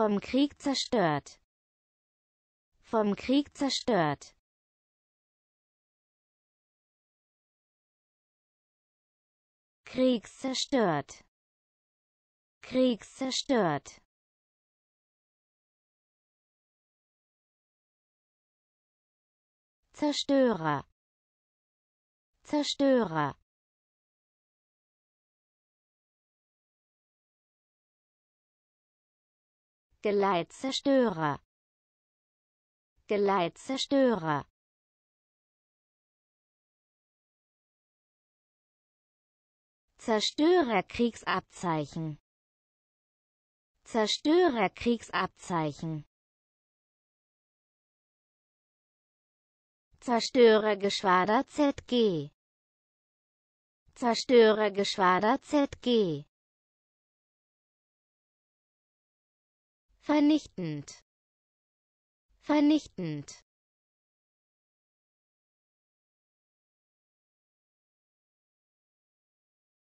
Vom Krieg zerstört. Vom Krieg zerstört. zerstört. Kriegszerstört. zerstört. Zerstörer. Zerstörer. Geleitzerstörer Geleitzerstörer Zerstörerkriegsabzeichen Zerstörerkriegsabzeichen Zerstörergeschwader ZG Zerstörergeschwader ZG vernichtend vernichtend